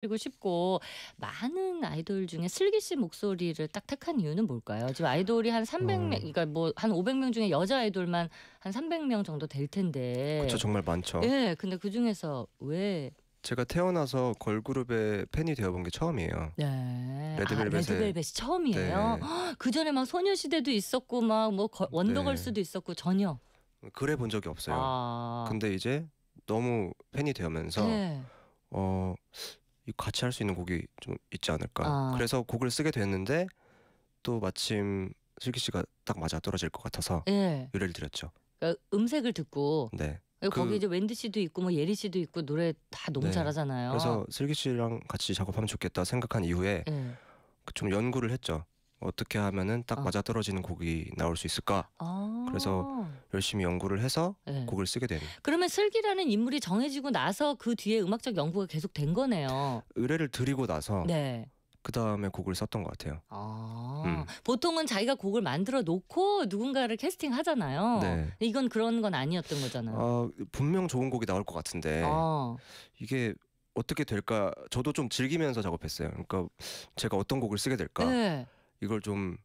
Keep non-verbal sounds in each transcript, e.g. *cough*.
그리고 싶고 많은 아이돌 중에 슬기 씨 목소리를 딱 택한 이유는 뭘까요? 지금 아이돌이 한 300명, 음. 그러니까 뭐 한 500명 중에 여자 아이돌만 한 300명 정도 될 텐데. 그렇죠, 정말 많죠. 예, 근데 그 중에서 왜? 제가 태어나서 걸그룹의 팬이 되어본 게 처음이에요. 네. 아, 레드벨벳의... 아, 레드벨벳이 처음이에요. 네. 그 전에 막 소녀시대도 있었고 막 뭐 원더걸스도 네. 있었고 전혀. 그래 본 적이 없어요. 아. 근데 이제 너무 팬이 되면서 네. 어 같이 할 수 있는 곡이 좀 있지 않을까. 아. 그래서 곡을 쓰게 됐는데 또 마침 슬기 씨가 딱 맞아 떨어질 것 같아서 예. 의뢰를 드렸죠. 그러니까 음색을 듣고 네. 그 그 거기 그, 이제 웬디 씨도 있고 뭐 예리 씨도 있고 노래 다 너무 네. 잘하잖아요. 그래서 슬기 씨랑 같이 작업하면 좋겠다 생각한 이후에 네. 좀 연구를 했죠. 어떻게 하면은 딱 어. 맞아 떨어지는 곡이 나올 수 있을까. 아. 그래서 열심히 연구를 해서 네. 곡을 쓰게 되는. 그러면 슬기라는 인물이 정해지고 나서 그 뒤에 음악적 연구가 계속 된 거네요. 의뢰를 드리고 나서 네. 그 다음에 곡을 썼던 것 같아요. 아, 음. 보통은 자기가 곡을 만들어 놓고 누군가를 캐스팅 하잖아요. 네. 이건 그런 건 아니었던 거잖아요. 아, 분명 좋은 곡이 나올 것 같은데 아. 이게 어떻게 될까? 저도 좀 즐기면서 작업했어요. 그러니까 제가 어떤 곡을 쓰게 될까? 네. 이걸 좀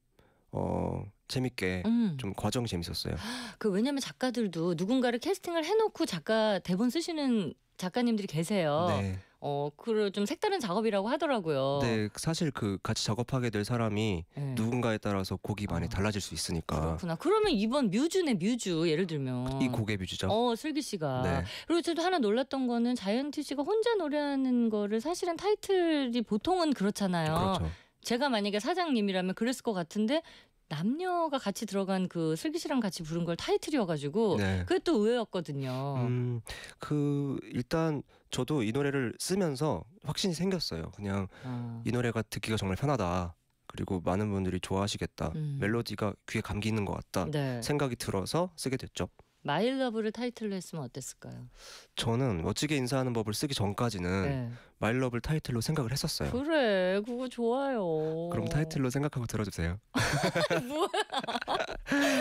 어. 재밌게 음. 좀 과정 재밌었어요. *gasps* 그 왜냐면 작가들도 누군가를 캐스팅을 해놓고 작가 대본 쓰시는 작가님들이 계세요. 네. 어, 그걸 좀 색다른 작업이라고 하더라고요. 네, 사실 그 같이 작업하게 될 사람이 네. 누군가에 따라서 곡이 아, 많이 아. 달라질 수 있으니까. 그렇구나. 그러면 이번 뮤즈네 뮤즈 예를 들면 이 곡의 뮤즈죠. 어, 슬기 씨가. 네. 그리고 저도 하나 놀랐던 거는 자이언티 씨가 혼자 노래하는 거를 사실은 타이틀이 보통은 그렇잖아요. 그렇죠. 제가 만약에 사장님이라면 그랬을 것 같은데 남녀가 같이 들어간 그 슬기 씨랑 같이 부른 걸 타이틀이어가지고 네. 그게 또 의외였거든요. 음, 그 일단 저도 이 노래를 쓰면서 확신이 생겼어요. 그냥 아. 이 노래가 듣기가 정말 편하다. 그리고 많은 분들이 좋아하시겠다. 음. 멜로디가 귀에 감기는 것 같다. 네. 생각이 들어서 쓰게 됐죠. 마일러브를 타이틀로 했으면 어땠을까요? 저는 멋지게 인사하는 법을 쓰기 전까지는 네. 마일러브를 타이틀로 생각을 했었어요. 그래, 그거 좋아요. 그럼 타이틀로 생각하고 들어주세요. *laughs* 뭐야?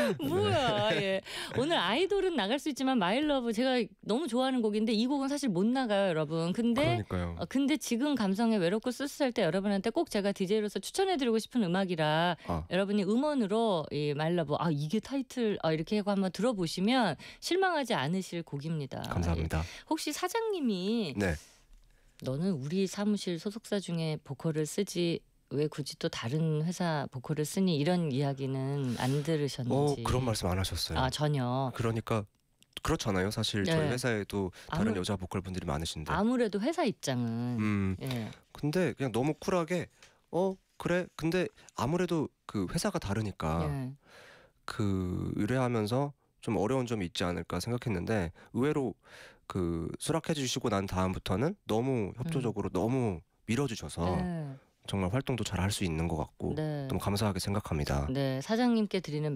*laughs* 뭐야. 네. 예. 오늘 아이돌은 나갈 수 있지만 마일러브 제가 너무 좋아하는 곡인데 이 곡은 사실 못 나가요, 여러분. 근데 그러니까요. 어, 근데 지금 감성에 외롭고 쓸쓸할 때 여러분한테 꼭 제가 DJ로서 추천해 드리고 싶은 음악이라 아. 여러분이 음원으로 이 마일러브 아 이게 타이틀 아 이렇게 하고 한번 들어보시면 실망하지 않으실 곡입니다. 감사합니다. 예. 혹시 사장님이 네. 너는 우리 사무실 소속사 중에 보컬을 쓰지 왜 굳이 또 다른 회사 보컬을 쓰니 이런 이야기는 안 들으셨는지. 어, 그런 말씀 안 하셨어요. 아, 전혀. 그러니까 그렇잖아요. 사실 저희 네. 회사에도 다른 아무, 여자 보컬 분들이 많으신데. 아무래도 회사 입장은. 음. 예. 근데 그냥 너무 쿨하게 어 그래. 근데 아무래도 그 회사가 다르니까 예. 그 의뢰하면서 좀 어려운 점이 있지 않을까 생각했는데 의외로 그 수락해 주시고 난 다음부터는 너무 협조적으로 음. 너무 밀어주셔서. 예. 정말 활동도 잘 할 수 있는 것 같고 네. 너무 감사하게 생각합니다. 네, 사장님께 드리는